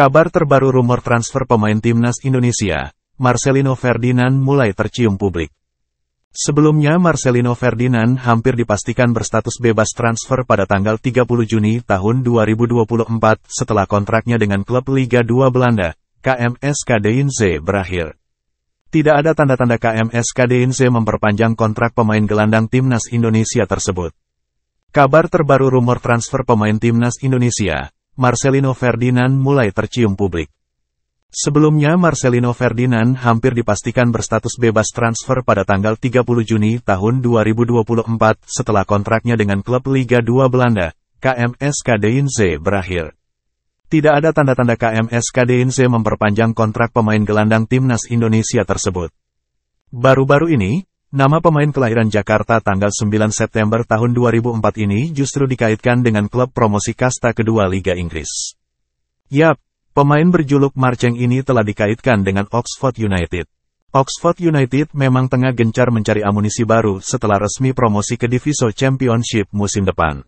Kabar terbaru rumor transfer pemain timnas Indonesia, Marcelino Ferdinand mulai tercium publik. Sebelumnya Marcelino Ferdinand hampir dipastikan berstatus bebas transfer pada tanggal 30 Juni tahun 2024 setelah kontraknya dengan klub Liga 2 Belanda, KMS Kadeinze berakhir. Tidak ada tanda-tanda KMS Kadeinze memperpanjang kontrak pemain gelandang timnas Indonesia tersebut. Kabar terbaru rumor transfer pemain timnas Indonesia, Marcelino Ferdinand mulai tercium publik. Sebelumnya Marcelino Ferdinand hampir dipastikan berstatus bebas transfer pada tanggal 30 Juni tahun 2024 setelah kontraknya dengan klub Liga 2 Belanda, KMS Deinze berakhir. Tidak ada tanda-tanda KMS Deinze memperpanjang kontrak pemain gelandang timnas Indonesia tersebut. Baru-baru ini, Nama pemain kelahiran Jakarta tanggal 9 September tahun 2004 ini justru dikaitkan dengan klub promosi kasta kedua Liga Inggris. Yap, pemain berjuluk Marceng ini telah dikaitkan dengan Oxford United. Oxford United memang tengah gencar mencari amunisi baru setelah resmi promosi ke Diviso Championship musim depan.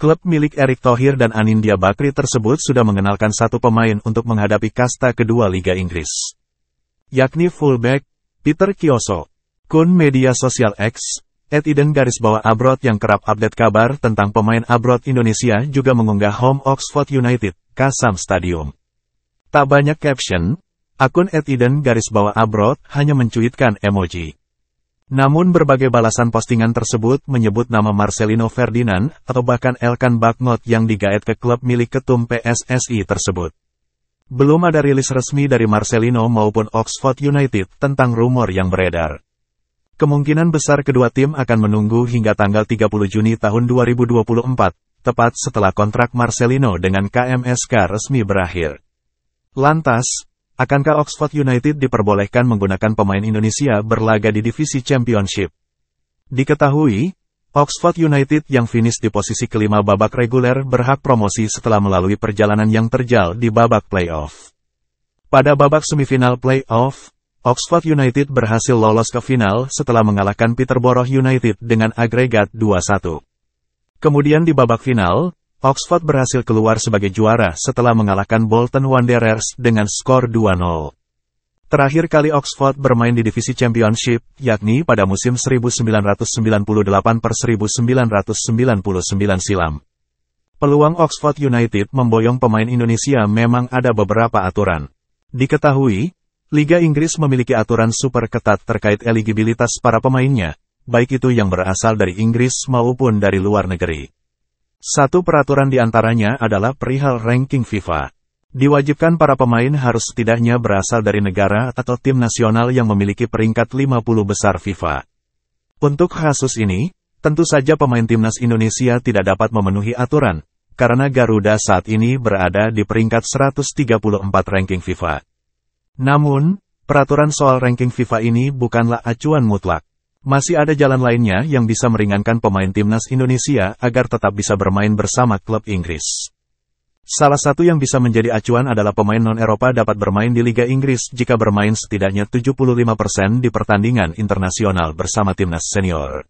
Klub milik Erick Thohir dan Anindya Bakri tersebut sudah mengenalkan satu pemain untuk menghadapi kasta kedua Liga Inggris. Yakni fullback, Peter Kioso. Akun media sosial X, at garis bawah abroad yang kerap update kabar tentang pemain abroad Indonesia juga mengunggah home Oxford United, Kasam Stadium. Tak banyak caption, akun at garis bawah abroad hanya mencuitkan emoji. Namun berbagai balasan postingan tersebut menyebut nama Marcelino Ferdinand atau bahkan Elkan Bagnot yang digaet ke klub milik ketum PSSI tersebut. Belum ada rilis resmi dari Marcelino maupun Oxford United tentang rumor yang beredar. Kemungkinan besar kedua tim akan menunggu hingga tanggal 30 Juni tahun 2024, tepat setelah kontrak Marcelino dengan KMSK resmi berakhir. Lantas, akankah Oxford United diperbolehkan menggunakan pemain Indonesia berlaga di divisi Championship? Diketahui, Oxford United yang finish di posisi kelima babak reguler berhak promosi setelah melalui perjalanan yang terjal di babak playoff. Pada babak semifinal playoff, Oxford United berhasil lolos ke final setelah mengalahkan Peterborough United dengan agregat 2-1. Kemudian di babak final, Oxford berhasil keluar sebagai juara setelah mengalahkan Bolton Wanderers dengan skor 2-0. Terakhir kali Oxford bermain di divisi Championship, yakni pada musim 1998 per 1999 silam. Peluang Oxford United memboyong pemain Indonesia memang ada beberapa aturan. Diketahui, Liga Inggris memiliki aturan super ketat terkait eligibilitas para pemainnya, baik itu yang berasal dari Inggris maupun dari luar negeri. Satu peraturan di antaranya adalah perihal ranking FIFA. Diwajibkan para pemain harus setidaknya berasal dari negara atau tim nasional yang memiliki peringkat 50 besar FIFA. Untuk kasus ini, tentu saja pemain timnas Indonesia tidak dapat memenuhi aturan, karena Garuda saat ini berada di peringkat 134 ranking FIFA. Namun, peraturan soal ranking FIFA ini bukanlah acuan mutlak. Masih ada jalan lainnya yang bisa meringankan pemain timnas Indonesia agar tetap bisa bermain bersama klub Inggris. Salah satu yang bisa menjadi acuan adalah pemain non-Eropa dapat bermain di Liga Inggris jika bermain setidaknya 75% di pertandingan internasional bersama timnas senior.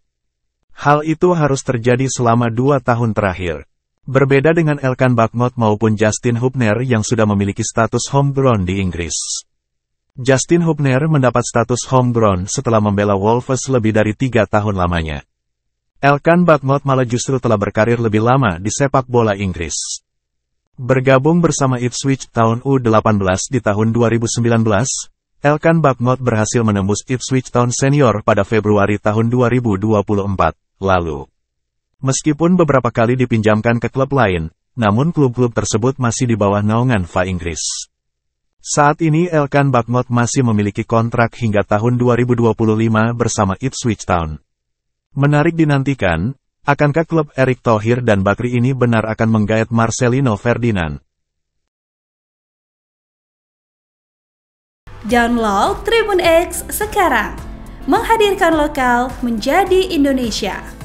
Hal itu harus terjadi selama dua tahun terakhir. Berbeda dengan Elkan Bakmot maupun Justin Hubner yang sudah memiliki status homegrown di Inggris. Justin Hubner mendapat status homegrown setelah membela Wolves lebih dari tiga tahun lamanya. Elkan Bagnot malah justru telah berkarir lebih lama di sepak bola Inggris. Bergabung bersama Ipswich tahun U18 di tahun 2019, Elkan Bagnot berhasil menembus Ipswich Town Senior pada Februari tahun 2024 lalu. Meskipun beberapa kali dipinjamkan ke klub lain, namun klub-klub tersebut masih di bawah naungan FA Inggris. Saat ini Elkan Bakhmut masih memiliki kontrak hingga tahun 2025 bersama Ipswich Town. Menarik dinantikan, akankah klub Erik Thohir dan Bakri ini benar akan menggayat Marcelino Ferdinand? Download Tribun X sekarang, menghadirkan lokal menjadi Indonesia.